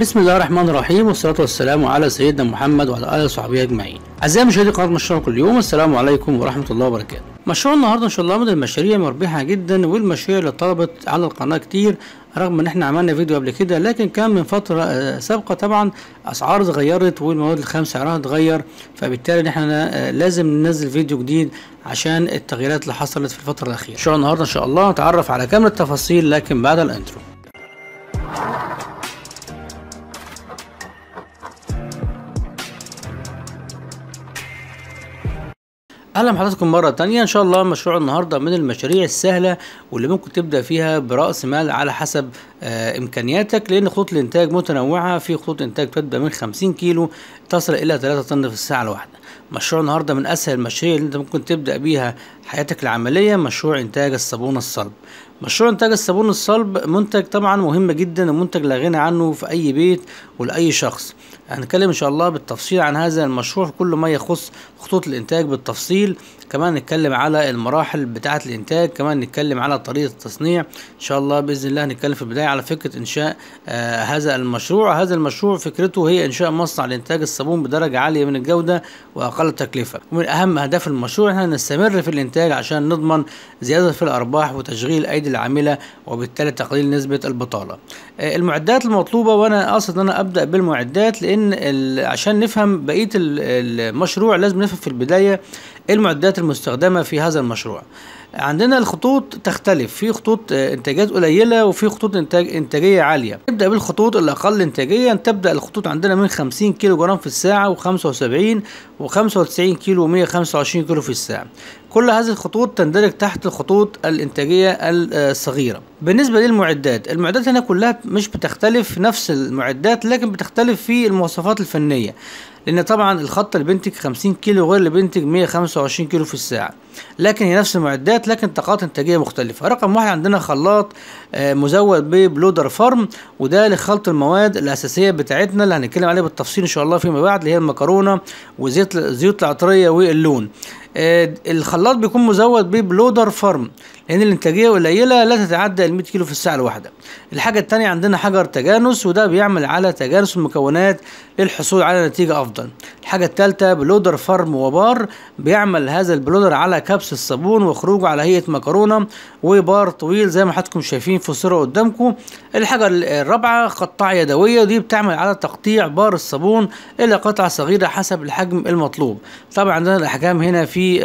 بسم الله الرحمن الرحيم والصلاة والسلام على سيدنا محمد وعلى آله وصحبه أجمعين. أعزائي مشاهدي قناة مشروع كل يوم السلام عليكم ورحمة الله وبركاته. مشروع النهارده إن شاء الله من المشاريع مربحة جدا والمشاريع اللي طلبت على القناة كتير رغم ان احنا عملنا فيديو قبل كده لكن كان من فتره آه، سابقه طبعا اسعار اتغيرت والمواد الخام سعرها اتغير فبالتالي احنا آه، لازم ننزل فيديو جديد عشان التغييرات اللي حصلت في الفتره الاخيره. ان شاء النهارده ان شاء الله هنتعرف على كامل التفاصيل لكن بعد الانترو. اهلا بحضراتكم مره تانية ان شاء الله مشروع النهارده من المشاريع السهله واللي ممكن تبدا فيها براس مال على حسب آه امكانياتك لان خطوط الانتاج متنوعه في خطوط انتاج تبدا من 50 كيلو تصل الى 3 طن في الساعه الواحده مشروع النهارده من اسهل المشاريع اللي انت ممكن تبدا بيها حياتك العمليه مشروع انتاج الصابون الصلب مشروع انتاج الصابون الصلب منتج طبعا مهم جدا ومنتج لا غنى عنه في اي بيت ولاي شخص هنتكلم ان شاء الله بالتفصيل عن هذا المشروع كل ما يخص خطوط الانتاج بالتفصيل كمان نتكلم على المراحل بتاعة الانتاج كمان نتكلم على طريقة التصنيع ان شاء الله باذن الله هنتكلم في البداية على فكرة انشاء آه هذا المشروع هذا المشروع فكرته هي انشاء مصنع لانتاج الصابون بدرجة عالية من الجودة واقل تكلفة ومن اهم اهداف المشروع احنا نستمر في الانتاج عشان نضمن زيادة في الارباح وتشغيل ايدي العاملة وبالتالي تقليل نسبة البطالة آه المعدات المطلوبة وانا قاصد ان انا ابدا بالمعدات لان عشان نفهم بقية المشروع لازم نفهم في البداية ايه المعدات المستخدمه في هذا المشروع عندنا الخطوط تختلف في خطوط انتاجات قليله وفي خطوط انتاج انتاجيه عاليه نبدا بالخطوط الاقل انتاجيه تبدا الخطوط عندنا من 50 كيلو جرام في الساعه و75 و95 كيلو و125 كيلو في الساعه كل هذه الخطوط تندرج تحت الخطوط الانتاجيه الصغيره بالنسبه للمعدات المعدات هنا كلها مش بتختلف نفس المعدات لكن بتختلف في المواصفات الفنيه لان طبعا الخط اللي بينتج 50 كيلو غير اللي بينتج 125 كيلو في الساعه لكن هي نفس المعدات لكن طاقات انتاجيه مختلفه رقم واحد عندنا خلاط آه، مزود ببلودر فارم وده لخلط المواد الاساسيه بتاعتنا اللي هنتكلم عليها بالتفصيل ان شاء الله فيما بعد اللي هي المكرونه وزيت الزيوت العطريه واللون آه، الخلاط بيكون مزود ببلودر فارم لان الانتاجيه قليله لا تتعدى ال 100 كيلو في الساعه الواحده الحاجه الثانيه عندنا حجر تجانس وده بيعمل على تجانس المكونات للحصول على نتيجه افضل الحاجه الثالثه بلودر فارم وبار بيعمل هذا البلودر على كبس الصابون وخروجه على هيئه مكرونه وبار طويل زي ما حضراتكم شايفين في الصوره قدامكم الحاجه الرابعه قطع يدويه دي بتعمل على تقطيع بار الصابون الى قطع صغيره حسب الحجم المطلوب طبعا عندنا الاحجام هنا في آه،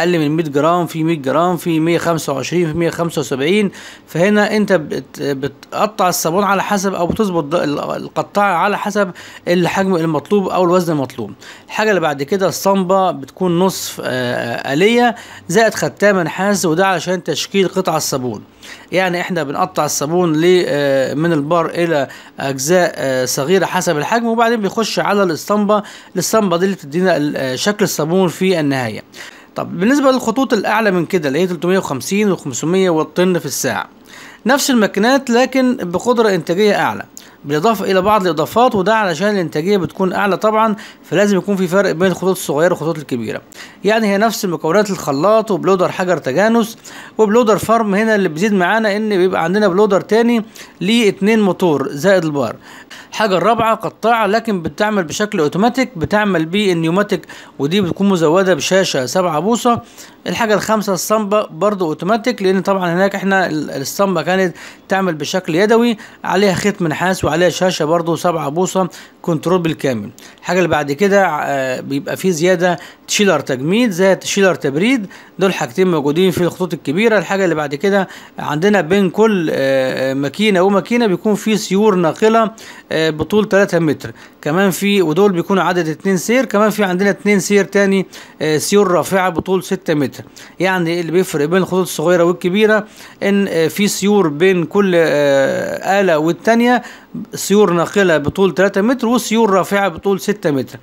اقل من 100 جرام في 100 جرام في 125 في 175 فهنا انت بتقطع الصابون على حسب او بتظبط القطاعه على حسب الحجم المطلوب او الوزن المطلوب الحاجه اللي بعد كده الصنبه بتكون نصف آه، آه، آليه زائد ختام نحاس وده علشان تشكيل قطع الصابون يعني احنا بنقطع الصابون آه، من البار الى اجزاء آه، صغيره حسب الحجم وبعدين بيخش على الاسطمبه الاسطمبه دي اللي بتدينا آه، شكل الصابون في النهايه طب بالنسبه للخطوط الاعلى من كده اللي هي 350 و500 والطن في الساعه نفس الماكينات لكن بقدره انتاجيه اعلى بالاضافه الى بعض الاضافات وده علشان الانتاجيه بتكون اعلى طبعا فلازم يكون في فرق بين الخطوط الصغيره والخطوط الكبيره يعني هي نفس مكونات الخلاط وبلودر حجر تجانس وبلودر فارم هنا اللي بيزيد معانا ان بيبقى عندنا بلودر تاني ليه اتنين موتور زائد البار حاجه الرابعه قطاعه لكن بتعمل بشكل اوتوماتيك بتعمل بيه النيوماتيك ودي بتكون مزوده بشاشه 7 بوصه الحاجه الخامسه الصمبة برضو اوتوماتيك لان طبعا هناك احنا الصمبة كانت تعمل بشكل يدوي عليها خيط نحاس وعليها شاشه برضو 7 بوصه كنترول بالكامل الحاجه اللي بعد كده آه، بيبقى فيه زياده تشيلر تجميد زائد تشيلر تبريد دول حاجتين موجودين في الخطوط الكبيره الحاجه اللي بعد كده عندنا بين كل آه، ماكينه وماكينه بيكون فيه سيور ناقله آه، بطول 3 متر كمان في ودول بيكونوا عدد اتنين سير كمان في عندنا اتنين سير تاني آه، سيور رافعه بطول 6 متر يعني اللي بيفرق بين الخطوط الصغيره والكبيره ان آه، في سيور بين كل آه، اله والتانيه سيور ناقله بطول 3 متر وسيور رافعه بطول 6 متر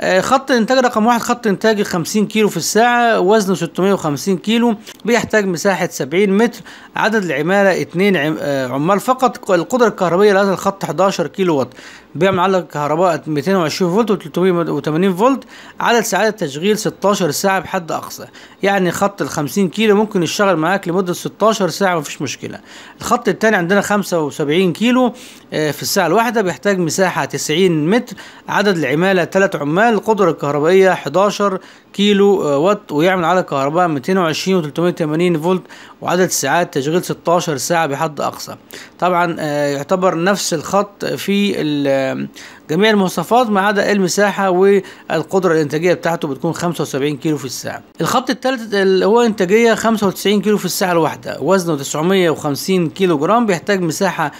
آه، خط الانتاج رقم واحد خط انتاج 50 كيلو في الساعة وزنه 650 كيلو بيحتاج مساحة 70 متر عدد العمالة 2 آه، عمال فقط القدرة الكهربائية لهذا الخط 11 كيلو وات بيعمل على كهرباء 220 فولت و 380 فولت عدد ساعات التشغيل 16 ساعة بحد أقصى يعني خط ال 50 كيلو ممكن يشتغل معاك لمدة 16 ساعة مفيش مشكلة الخط الثاني عندنا 75 كيلو آه، في الساعة الواحدة بيحتاج مساحة 90 متر عدد العمالة 3 عمال كمان القدرة الكهربائية 11 كيلو آه، وات ويعمل على الكهرباء 220 و 380 فولت وعدد ساعات تشغيل 16 ساعة بحد أقصى طبعا آه، يعتبر نفس الخط في آه، جميع المواصفات ما عدا المساحة والقدرة الإنتاجية بتاعته بتكون 75 كيلو في الساعة الخط الثالث اللي هو إنتاجية 95 كيلو في الساعة الواحدة وزنه 950 كيلو جرام بيحتاج مساحة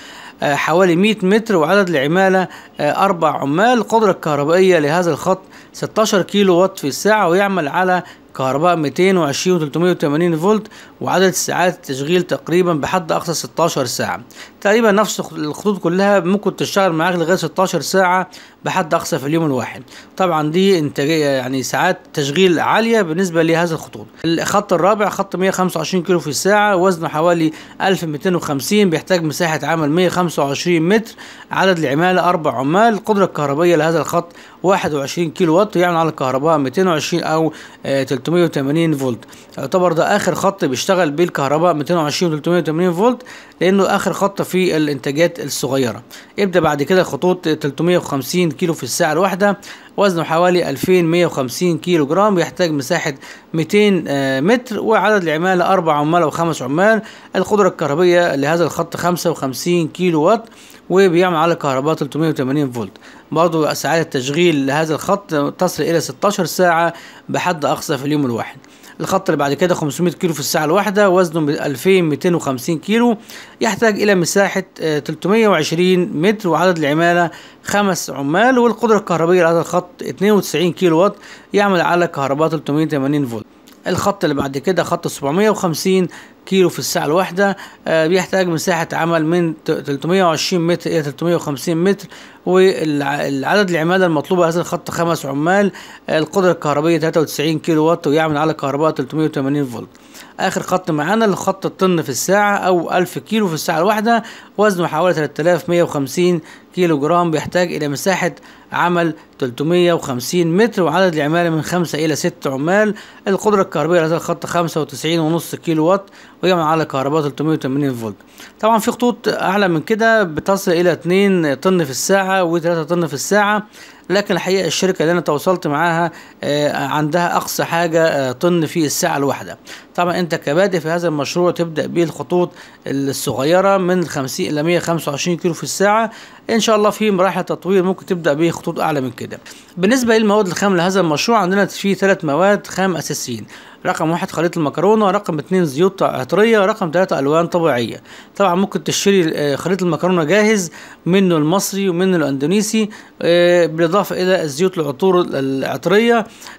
آه، حوالي 100 متر وعدد العمالة آه، أربع عمال القدرة الكهربائية لهذا الخط 16 كيلو وات في الساعة ويعمل على كهرباء 220 و 380 فولت وعدد ساعات التشغيل تقريبا بحد اقصى 16 ساعة تقريبا نفس الخطوط كلها ممكن تشتغل معاك لغاية 16 ساعة بحد اقصى في اليوم الواحد طبعا دي انتاجية يعني ساعات تشغيل عالية بالنسبة لهذا الخطوط الخط الرابع خط 125 كيلو في الساعة وزنه حوالي 1250 بيحتاج مساحة عمل 125 متر عدد العمالة اربع عمال القدرة الكهربائية لهذا الخط 21 كيلو وات يعمل يعني على الكهرباء 220 او 380 آه، فولت يعتبر ده اخر خط بيشتغل بيه الكهرباء 220 و 380 فولت لانه اخر خط في الانتاجات الصغيره ابدا بعد كده خطوط 350 كيلو في الساعه الواحده وزنه حوالي 2150 كيلو جرام يحتاج مساحة 200 آه، متر وعدد العمالة أربع عمال وخمس عمال القدرة الكهربائيه لهذا الخط 55 كيلو وات وبيعمل على كهرباء 380 فولت برضو اسعار التشغيل لهذا الخط تصل إلى 16 ساعة بحد أقصى في اليوم الواحد الخط اللي بعد كده 500 كيلو في الساعة الواحدة وزنه 2250 كيلو يحتاج إلى مساحة 320 آه، متر وعدد العمالة خمس عمال والقدرة الكهربية لهذا الخط 92 كيلو وات يعمل على كهرباء 380 فولت الخط اللي بعد كده خط 750 كيلو في الساعة الواحدة آه بيحتاج مساحة عمل من 320 متر إلى 350 متر والعدد العمالة المطلوبة هذا الخط خمس عمال آه، القدرة الكهربائيه 93 كيلو وات ويعمل على كهرباء 380 فولت اخر خط معانا الخط الطن في الساعه او 1000 كيلو في الساعه الواحده وزنه حوالي 3150 كيلو جرام بيحتاج الى مساحه عمل 350 متر وعدد العماله من 5 الى 6 عمال القدره الكهربائيه لهذا الخط 95.5 كيلو وات ويعمل على كهرباء 380 فولت طبعا في خطوط اعلى من كده بتصل الى 2 طن في الساعه و3 طن في الساعه لكن الحقيقه الشركه اللي انا تواصلت معاها آه، عندها اقصى حاجه آه، طن في الساعه الواحده طبعا انت كبادئ في هذا المشروع تبدا بالخطوط الخطوط الصغيره من 50 الى 125 كيلو في الساعه ان شاء الله في مراحل تطوير ممكن تبدا بخطوط خطوط اعلى من كده بالنسبه للمواد الخام لهذا المشروع عندنا في ثلاث مواد خام اساسيين رقم واحد خليط المكرونة رقم اتنين زيوت عطرية رقم تلاتة ألوان طبيعية طبعا ممكن تشتري آه، خليط المكرونة جاهز منه المصري ومنه الاندونيسي آه، بالإضافة إلى الزيوت العطور العطرية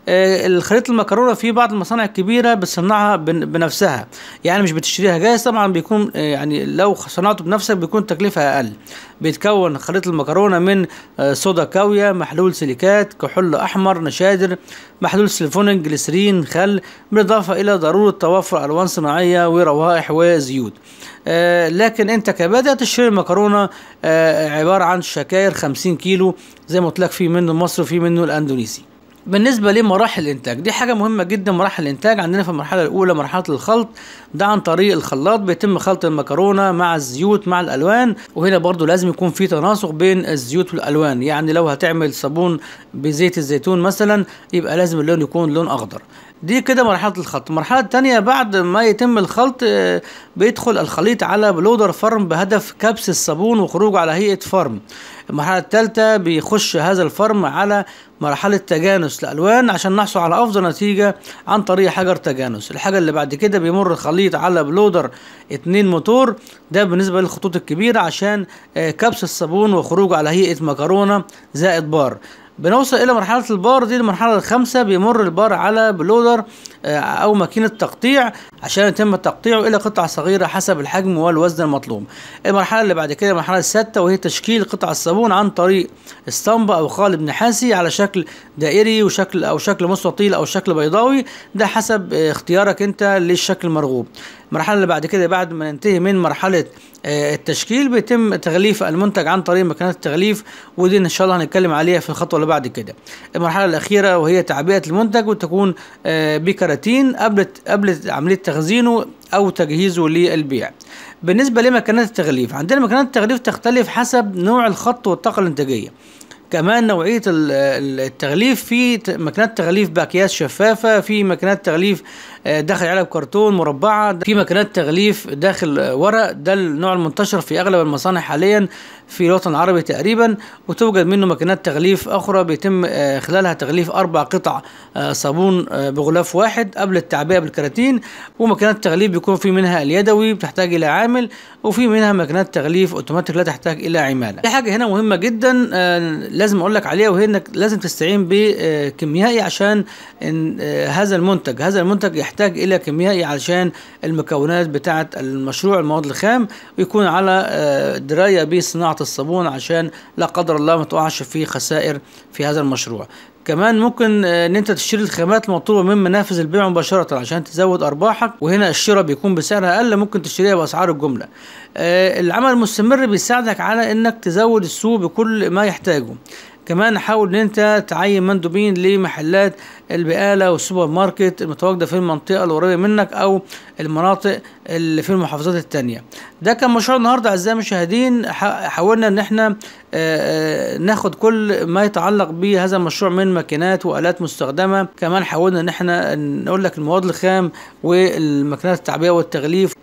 آه، الخليط المكرونة في بعض المصانع الكبيرة بتصنعها بنفسها يعني مش بتشتريها جاهز طبعا بيكون يعني لو صنعته بنفسك بيكون تكلفة أقل بيتكون خليط المكرونة من صودا كاوية محلول سيليكات كحول أحمر نشادر محلول سيلفونين جليسرين خل بالإضافة إلى ضرورة توفر ألوان صناعية وروائح وزيوت آه، لكن أنت كبادئ تشتري المكرونة آه، عبارة عن شكاير 50 كيلو زي ما قلت لك في منه مصر وفي منه الأندونيسي بالنسبه لمراحل الانتاج دي حاجه مهمه جدا مراحل الانتاج عندنا في المرحله الاولى مرحله الخلط ده عن طريق الخلاط بيتم خلط المكرونه مع الزيوت مع الالوان وهنا برضو لازم يكون في تناسق بين الزيوت والالوان يعني لو هتعمل صابون بزيت الزيتون مثلا يبقى لازم اللون يكون لون اخضر دي كده مرحله الخلط المرحله الثانيه بعد ما يتم الخلط آه، بيدخل الخليط على بلودر فرم بهدف كبس الصابون وخروجه على هيئه فرم المرحله الثالثه بيخش هذا الفرم على مرحله تجانس الالوان عشان نحصل على افضل نتيجه عن طريق حجر تجانس الحاجه اللي بعد كده بيمر الخليط على بلودر اتنين موتور ده بالنسبه للخطوط الكبيره عشان آه، كبس الصابون وخروجه على هيئه مكرونه زائد بار بنوصل الى مرحله البار دي المرحله الخامسه بيمر البار على بلودر آه، أو ماكينة تقطيع عشان يتم تقطيعه إلى قطع صغيرة حسب الحجم والوزن المطلوب المرحلة اللي بعد كده المرحلة السادسة وهي تشكيل قطع الصابون عن طريق اسطمبة أو قالب نحاسي على شكل دائري وشكل أو شكل مستطيل أو شكل بيضاوي ده حسب اختيارك أنت للشكل المرغوب المرحلة اللي بعد كده بعد ما ننتهي من مرحلة آه، التشكيل بيتم تغليف المنتج عن طريق مكنات التغليف ودي ان شاء الله هنتكلم عليها في الخطوه اللي بعد كده المرحله الاخيره وهي تعبئه المنتج وتكون آه، بكرة 30 قبل قبل عمليه تخزينه او تجهيزه للبيع بالنسبه لمكانات التغليف عندنا مكانات التغليف تختلف حسب نوع الخط والطاقه الانتاجيه كمان نوعية التغليف في مكنات تغليف بأكياس شفافة في مكنات تغليف آه، داخل علب كرتون مربعه في مكنات تغليف داخل ورق ده النوع المنتشر في اغلب المصانع حاليا في الوطن العربي تقريبا وتوجد منه ماكينات تغليف اخرى بيتم آه، خلالها تغليف اربع قطع آه، صابون بغلاف واحد قبل التعبئه بالكراتين ومكنات تغليف بيكون في منها اليدوي بتحتاج الى عامل وفي منها ماكينات تغليف اوتوماتيك لا تحتاج الى عماله في حاجه هنا مهمه جدا لازم اقول لك عليها وهي انك لازم تستعين بكيميائي عشان هذا المنتج هذا المنتج يحتاج يحتاج الى كيميائي علشان المكونات بتاعه المشروع المواد الخام ويكون على آه، درايه بصناعه الصابون عشان لا قدر الله ما تقعش في خسائر في هذا المشروع كمان ممكن آه، ان انت تشتري الخامات المطلوبه من منافذ البيع مباشره عشان تزود ارباحك وهنا الشراء بيكون بسعر اقل ممكن تشتريها باسعار الجمله آه، العمل المستمر بيساعدك على انك تزود السوق بكل ما يحتاجه كمان حاول ان انت تعين مندوبين لمحلات البقاله والسوبر ماركت المتواجده في المنطقه القريبه منك او المناطق اللي في المحافظات التانية ده كان مشروع النهارده اعزائي المشاهدين حاولنا ان احنا ناخد كل ما يتعلق بهذا المشروع من ماكينات والات مستخدمه كمان حاولنا ان احنا نقول لك المواد الخام والماكينات التعبئه والتغليف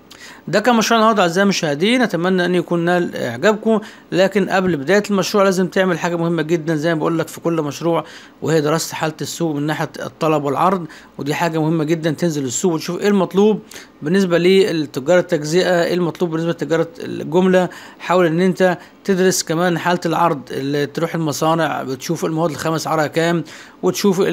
ده كان مشروع النهارده اعزائي المشاهدين اتمنى ان يكون نال اعجابكم لكن قبل بدايه المشروع لازم تعمل حاجه مهمه جدا زي ما بقول لك في كل مشروع وهي دراسه حاله السوق من ناحيه الطلب والعرض ودي حاجه مهمه جدا تنزل السوق وتشوف ايه المطلوب بالنسبه للتجاره التجزئه ايه المطلوب بالنسبه لتجاره الجمله حاول ان انت تدرس كمان حاله العرض اللي تروح المصانع بتشوف المواد الخام اسعارها كام وتشوف آه،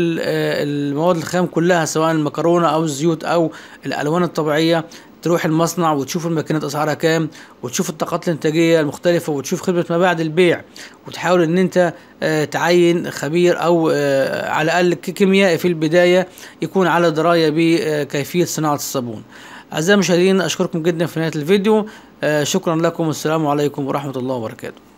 المواد الخام كلها سواء المكرونه او الزيوت او الالوان الطبيعيه تروح المصنع وتشوف الماكينات اسعارها كام وتشوف الطاقات الانتاجيه المختلفه وتشوف خدمه ما بعد البيع وتحاول ان انت آه، تعين خبير او آه، على الاقل كيميائي في البدايه يكون على درايه بكيفيه صناعه الصابون اعزائي المشاهدين اشكركم جدا في نهايه الفيديو آه، شكرا لكم والسلام عليكم ورحمه الله وبركاته